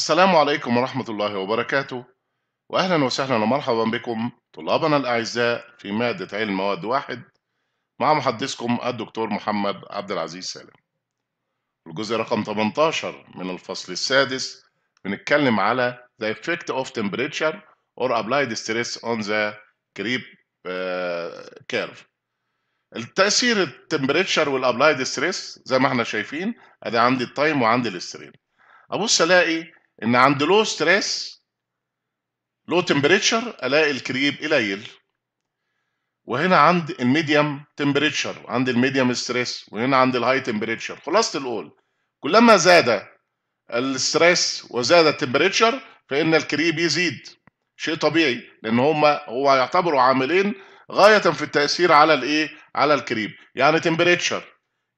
السلام عليكم ورحمة الله وبركاته وأهلا وسهلا ومرحبا بكم طلابنا الأعزاء في مادة علم مواد واحد مع محدثكم الدكتور محمد عبد العزيز سالم الجزء رقم 18 من الفصل السادس بنتكلم على the effect of temperature or applied stress on the creep uh, curve التأثير التمبريتشر والابلايد ستريس زي ما احنا شايفين ادي عندي التايم وعندي الاسترين ابص الاقي ان عند لو ستريس لو تمبريتشر الاقي الكريب قليل وهنا عند الميديم تمبريتشر عند الميديم ستريس وهنا عند الهاي تمبريتشر خلاصه القول كلما زاد الستريس وزاد التمبريتشر فان الكريب يزيد شيء طبيعي لان هما هو يعتبروا عاملين غايه في التاثير على الايه على الكريب يعني تمبريتشر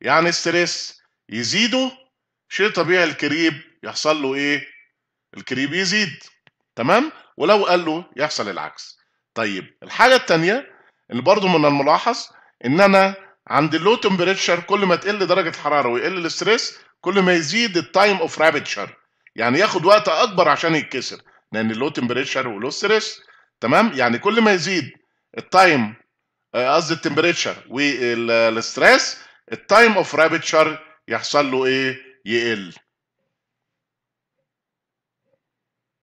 يعني ستريس يزيدوا شيء طبيعي الكريب يحصل له ايه الكريب يزيد تمام ولو قال له يحصل العكس طيب الحاجه الثانيه ان برضو من الملاحظ ان انا عند اللو تمبريتشر كل ما تقل درجه الحراره ويقل الاستريس كل ما يزيد التايم اوف رابتشر يعني ياخد وقت اكبر عشان يتكسر لان اللو تمبريتشر ولو ستريس تمام يعني كل ما يزيد التايم آه، قصدي التمبريتشر والستريس التايم اوف رابتشر يحصل له ايه يقل